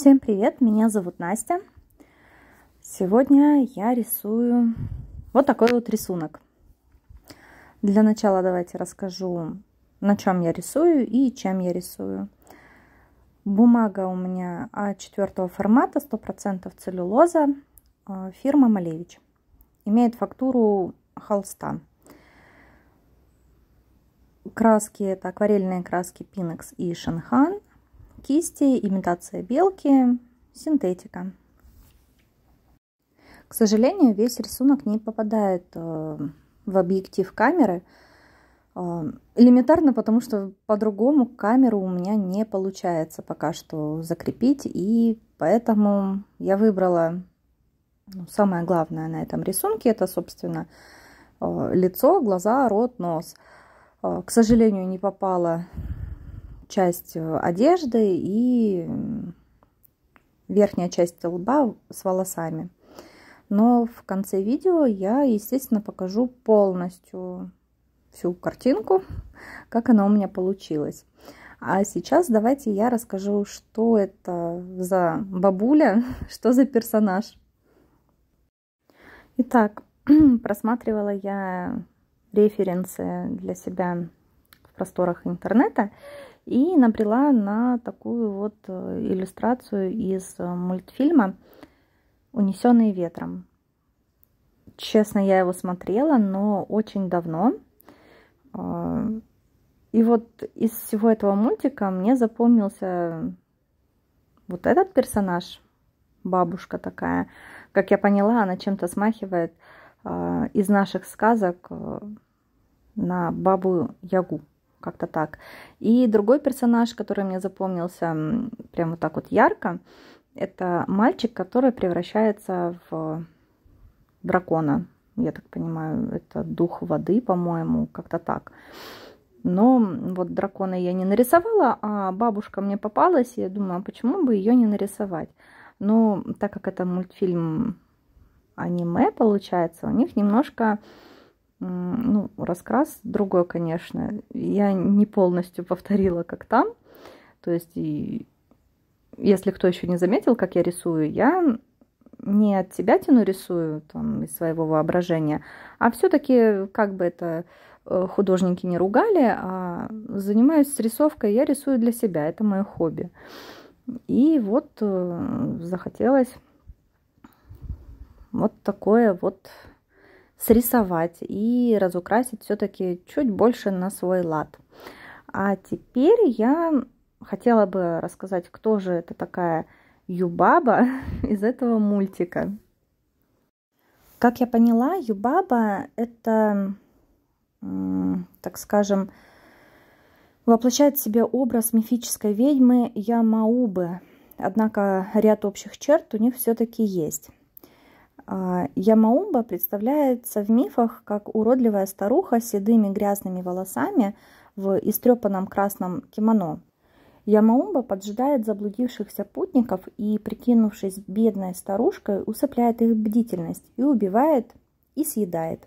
Всем привет, меня зовут Настя. Сегодня я рисую вот такой вот рисунок. Для начала давайте расскажу, на чем я рисую и чем я рисую. Бумага у меня А4 формата, 100% целлюлоза, э, фирма Малевич. Имеет фактуру холста. Краски это акварельные краски Пинекс и Шанхан – кисти, имитация белки, синтетика. К сожалению, весь рисунок не попадает э, в объектив камеры. Э, элементарно, потому что по-другому камеру у меня не получается пока что закрепить. И поэтому я выбрала ну, самое главное на этом рисунке. Это, собственно, э, лицо, глаза, рот, нос. К сожалению, не попала часть э, одежды и верхняя часть лба с волосами. Но в конце видео я, естественно, покажу полностью всю картинку, как она у меня получилась. А сейчас давайте я расскажу, что это за бабуля, что за персонаж. Итак, просматривала я референсы для себя в просторах интернета и набрела на такую вот э, иллюстрацию из э, мультфильма «Унесенные ветром». Честно, я его смотрела, но очень давно. Э, и вот из всего этого мультика мне запомнился вот этот персонаж, бабушка такая. Как я поняла, она чем-то смахивает из наших сказок на бабу Ягу как-то так. И другой персонаж, который мне запомнился прямо вот так вот ярко, это мальчик, который превращается в дракона. Я так понимаю, это дух воды, по-моему, как-то так. Но вот дракона я не нарисовала, а бабушка мне попалась, и я думаю, а почему бы ее не нарисовать? Но так как это мультфильм аниме, получается, у них немножко ну, раскрас другой, конечно. Я не полностью повторила, как там. То есть, и если кто еще не заметил, как я рисую, я не от себя тяну рисую там, из своего воображения, а все-таки, как бы это э, художники не ругали, а занимаюсь рисовкой, я рисую для себя, это мое хобби. И вот э, захотелось вот такое вот срисовать и разукрасить все-таки чуть больше на свой лад. А теперь я хотела бы рассказать, кто же это такая Юбаба из этого мультика. Как я поняла, Юбаба это, так скажем, воплощает в себе образ мифической ведьмы Ямаубы. Однако ряд общих черт у них все-таки есть. А, Ямаумба представляется в мифах как уродливая старуха с седыми грязными волосами в истрепанном красном кимоно. Ямаумба поджидает заблудившихся путников и, прикинувшись бедной старушкой, усыпляет их бдительность и убивает и съедает.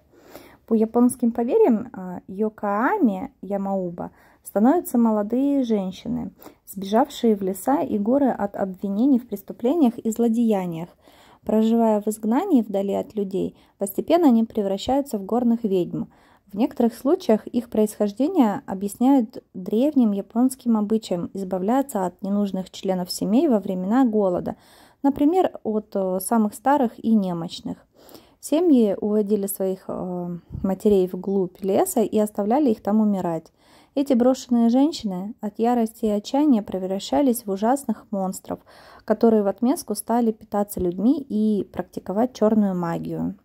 По японским поверьям, а, йокаами Ямауба становятся молодые женщины, сбежавшие в леса и горы от обвинений в преступлениях и злодеяниях – Проживая в изгнании вдали от людей, постепенно они превращаются в горных ведьм. В некоторых случаях их происхождение объясняют древним японским обычаем избавляться от ненужных членов семей во времена голода, например, от э, самых старых и немощных. Семьи уводили своих э, матерей вглубь леса и оставляли их там умирать. Эти брошенные женщины от ярости и отчаяния превращались в ужасных монстров, которые в отместку стали питаться людьми и практиковать черную магию.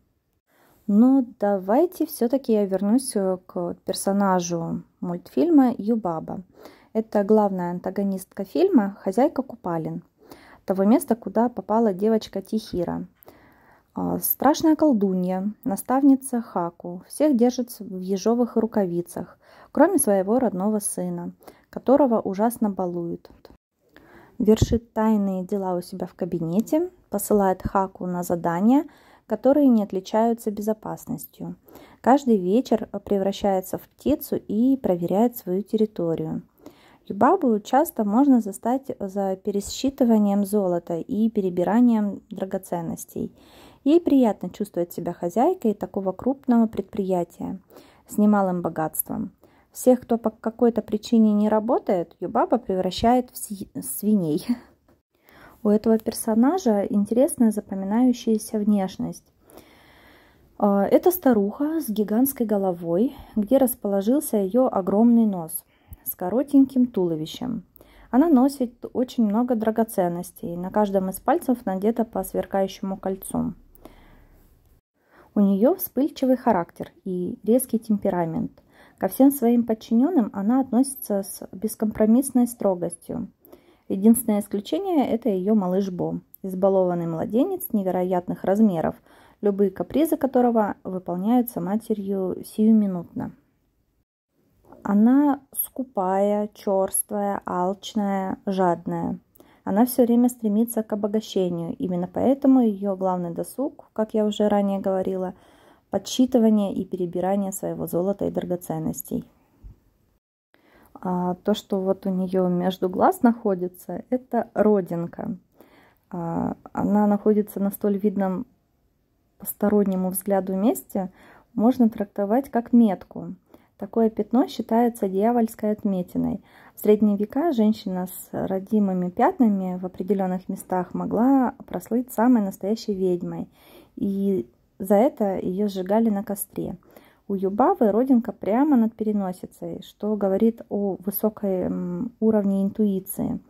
Но давайте все-таки я вернусь э, к персонажу мультфильма Юбаба. Это главная антагонистка фильма «Хозяйка купалин», того места, куда попала девочка Тихира – а, страшная колдунья, наставница Хаку, всех держит в ежовых рукавицах, кроме своего родного сына, которого ужасно балуют. Вершит тайные дела у себя в кабинете, посылает Хаку на задания, которые не отличаются безопасностью. Каждый вечер превращается в птицу и проверяет свою территорию. Юбабу часто можно застать за пересчитыванием золота и перебиранием драгоценностей. Ей приятно чувствовать себя хозяйкой такого крупного предприятия с немалым богатством. Всех, кто по какой-то причине не работает, ее баба превращает в свиней. У этого персонажа интересная запоминающаяся внешность. А, это старуха с гигантской головой, где расположился ее огромный нос с коротеньким туловищем. Она носит очень много драгоценностей. На каждом из пальцев надето по сверкающему кольцу. У нее вспыльчивый характер и резкий темперамент. Ко всем своим подчиненным она относится с бескомпромиссной строгостью. Единственное исключение – это ее малыш Бо, избалованный младенец невероятных размеров, любые капризы которого выполняются матерью сиюминутно. Она скупая, черствая, алчная, жадная. Она все время стремится к обогащению. Именно поэтому ее главный досуг, как я уже ранее говорила, подсчитывание и перебирание своего золота и драгоценностей. А то, что вот у нее между глаз находится, это родинка. А она находится на столь видном постороннему взгляду месте, можно трактовать как метку. Такое пятно считается дьявольской отметиной. В средние века женщина с родимыми пятнами в определенных местах могла прослыть самой настоящей ведьмой, и за это ее сжигали на костре. У Юбавы родинка прямо над переносицей, что говорит о высоком уровне интуиции.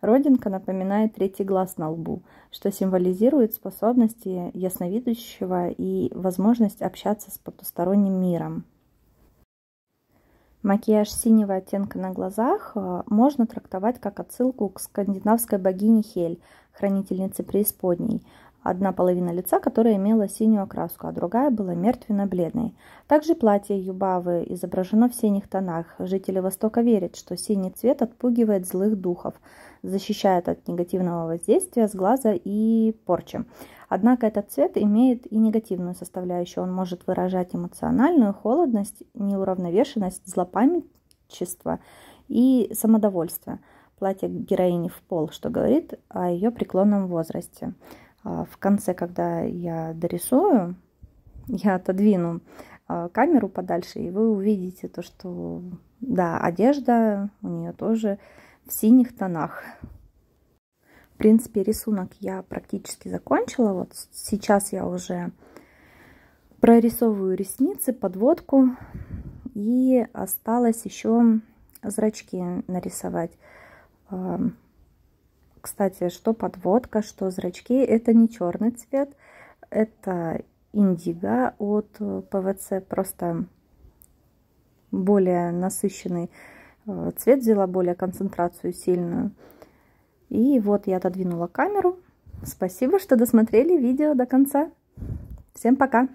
Родинка напоминает третий глаз на лбу, что символизирует способности ясновидящего и возможность общаться с потусторонним миром. Макияж синего оттенка на глазах э, можно трактовать как отсылку к скандинавской богине Хель, хранительнице преисподней, одна половина лица, которая имела синюю окраску, а другая была мертвенно-бледной. Также платье Юбавы изображено в синих тонах. Жители Востока верят, что синий цвет отпугивает злых духов – защищает от негативного воздействия с глаза и порчи. Однако этот цвет имеет и негативную составляющую. Он может выражать эмоциональную холодность, неуравновешенность, злопамятчество и самодовольство. Платье героини в пол, что говорит о ее преклонном возрасте. А, в конце, когда я дорисую, я отодвину а, камеру подальше, и вы увидите то, что да, одежда у нее тоже в синих тонах. В принципе, рисунок я практически закончила. Вот сейчас я уже прорисовываю ресницы, подводку. И осталось еще зрачки нарисовать. Эм, кстати, что подводка, что зрачки, это не черный цвет, это индиго от э, ПВЦ, просто более насыщенный Э, цвет взяла более концентрацию сильную. И вот я отодвинула камеру. Спасибо, что досмотрели видео до конца. Всем пока!